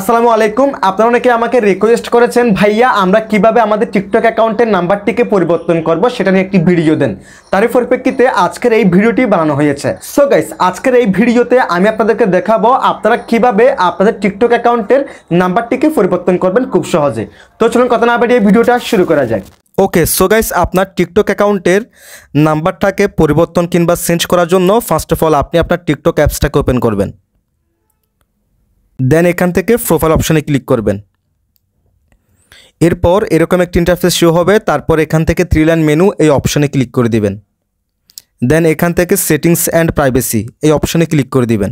আসসালামু আলাইকুম আপনারা অনেকে আমাকে রিকোয়েস্ট করেছেন ভাইয়া আমরা কিভাবে আমাদের টিকটক অ্যাকাউন্টের নাম্বারটিকে পরিবর্তন করব সেটা নিয়ে একটি ভিডিও দেন তারই পরিপ্রেক্ষিতে আজকের এই ভিডিওটি বানানো হয়েছে সো গাইস আজকের এই ভিডিওতে আমি আপনাদেরকে দেখাবো আপনারা কিভাবে আপনাদের টিকটক অ্যাকাউন্টের নাম্বারটিকে পরিবর্তন করবেন খুব সহজে তো চলুন কথা না বাড়িয়ে ভিডিওটা শুরু করা যায় ওকে সো গাইস আপনার টিকটক অ্যাকাউন্টের নাম্বারটাকে পরিবর্তন কিংবা চেঞ্জ করার জন্য ফার্স্ট অফ অল আপনি আপনার টিকটক অ্যাপসটাকে ওপেন করবেন দেন এখান থেকে প্রোফাইল অপশানে ক্লিক করবেন এরপর এরকম একটি ইন্টারফেস শো হবে তারপর এখান থেকে থ্রি লাইন মেনু এই অপশানে ক্লিক করে দিবেন দেন এখান থেকে সেটিংস অ্যান্ড প্রাইভেসি এই অপশানে ক্লিক করে দিবেন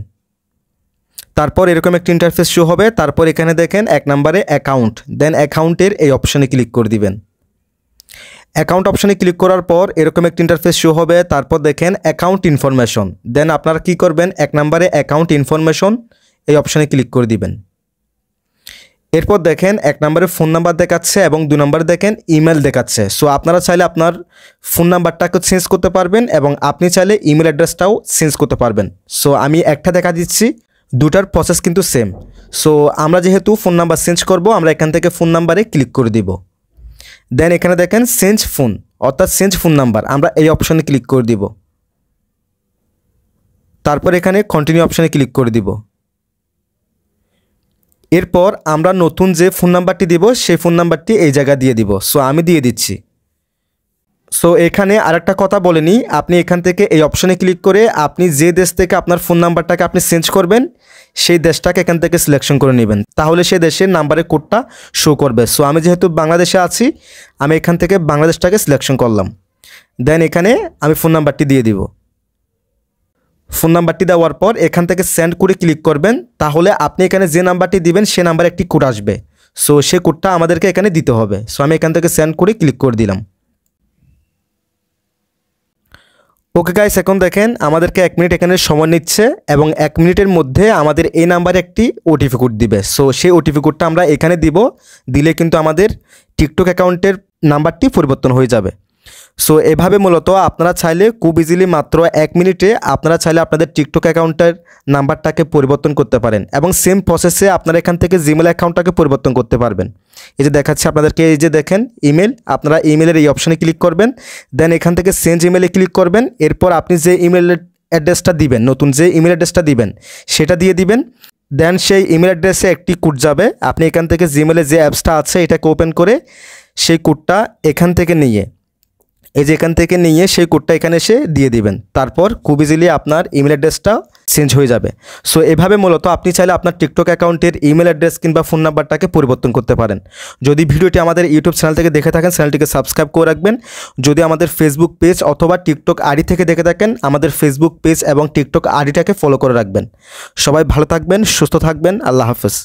তারপর এরকম একটি ইন্টারফেস শো হবে তারপর এখানে দেখেন এক নম্বরে অ্যাকাউন্ট দেন অ্যাকাউন্টের এই অপশানে ক্লিক করে দিবেন অ্যাকাউন্ট অপশানে ক্লিক করার পর এরকম একটি ইন্টারফেস শো হবে তারপর দেখেন অ্যাকাউন্ট ইনফরমেশন দেন আপনারা কি করবেন এক নম্বরে অ্যাকাউন্ট ইনফরমেশন এই অপশানে ক্লিক করে দিবেন এরপর দেখেন এক নম্বরে ফোন নাম্বার দেখাচ্ছে এবং দু নম্বরে দেখেন ইমেল দেখাচ্ছে সো আপনারা চাইলে আপনার ফোন নাম্বারটাকে চেঞ্জ করতে পারবেন এবং আপনি চাইলে ইমেল অ্যাড্রেসটাও চেঞ্জ করতে পারবেন সো আমি একটা দেখা দিচ্ছি দুটার প্রসেস কিন্তু সেম সো আমরা যেহেতু ফোন নাম্বার চেঞ্জ করব আমরা এখান থেকে ফোন নাম্বারে ক্লিক করে দিব দেন এখানে দেখেন চেঞ্জ ফোন অর্থাৎ চেঞ্জ ফোন নাম্বার আমরা এই অপশানে ক্লিক করে দিব তারপর এখানে কন্টিনিউ অপশানে ক্লিক করে দিব এরপর আমরা নতুন যে ফোন নাম্বারটি দিব সেই ফোন নাম্বারটি এই জায়গা দিয়ে দিব সো আমি দিয়ে দিচ্ছি সো এখানে আরেকটা কথা বলে নিই আপনি এখান থেকে এই অপশনে ক্লিক করে আপনি যে দেশ থেকে আপনার ফোন নাম্বারটাকে আপনি চেঞ্জ করবেন সেই দেশটাকে এখান থেকে সিলেকশন করে নেবেন তাহলে সেই দেশের নাম্বারের কোডটা শো করবে সো আমি যেহেতু বাংলাদেশে আছি আমি এখান থেকে বাংলাদেশটাকে সিলেকশন করলাম দেন এখানে আমি ফোন নাম্বারটি দিয়ে দিব ফোন নাম্বারটি দেওয়ার পর এখান থেকে সেন্ড করে ক্লিক করবেন তাহলে আপনি এখানে যে নাম্বারটি দিবেন সে নাম্বারে একটি কোড আসবে সো সে কোডটা আমাদেরকে এখানে দিতে হবে সো আমি এখান থেকে সেন্ড করে ক্লিক করে দিলাম ওকে গাইস এখন দেখেন আমাদেরকে এক মিনিট এখানে সময় নিচ্ছে এবং এক মিনিটের মধ্যে আমাদের এই নাম্বারে একটি ওটিপি কোড দিবে সো সেই ওটিপি কোডটা আমরা এখানে দিব দিলে কিন্তু আমাদের টিকটক অ্যাকাউন্টের নাম্বারটি পরিবর্তন হয়ে যাবে সো এভাবে মূলত আপনারা চাইলে খুব ইজিলি মাত্র এক মিনিটে আপনারা চাইলে আপনাদের টিকটক অ্যাকাউন্টের নাম্বারটাকে পরিবর্তন করতে পারেন এবং সেম প্রসেসে আপনারা এখান থেকে জিমেল অ্যাকাউন্টটাকে পরিবর্তন করতে পারবেন এই যে দেখাচ্ছে আপনাদেরকে এই যে দেখেন ইমেল আপনারা ইমেলের এই অপশানে ক্লিক করবেন দেন এখান থেকে সেন্ড ইমেলে ক্লিক করবেন এরপর আপনি যে ইমেল অ্যাড্রেসটা দিবেন নতুন যে ইমেল অ্যাড্রেসটা দিবেন সেটা দিয়ে দিবেন দেন সেই ইমেল অ্যাড্রেসে একটি কোড যাবে আপনি এখান থেকে জিমেলে যে অ্যাপসটা আছে এটাকে ওপেন করে সেই কোডটা এখান থেকে নিয়ে এই যে এখান থেকে নিয়ে সেই কোডটা এখানে এসে দিয়ে দিবেন তারপর খুব ইজিলি আপনার ইমেল অ্যাড্রেসটা চেঞ্জ হয়ে যাবে সো এভাবে মূলত আপনি চাইলে আপনার টিকটক অ্যাকাউন্টের ইমেল অ্যাড্রেস কিংবা ফোন নাম্বারটাকে পরিবর্তন করতে পারেন যদি ভিডিওটি আমাদের ইউটিউব চ্যানেল থেকে দেখে থাকেন চ্যানেলটিকে সাবস্ক্রাইব করে রাখবেন যদি আমাদের ফেসবুক পেজ অথবা টিকটক আইডি থেকে দেখে থাকেন আমাদের ফেসবুক পেজ এবং টিকটক আইডিটাকে ফলো করে রাখবেন সবাই ভালো থাকবেন সুস্থ থাকবেন আল্লাহ হাফেজ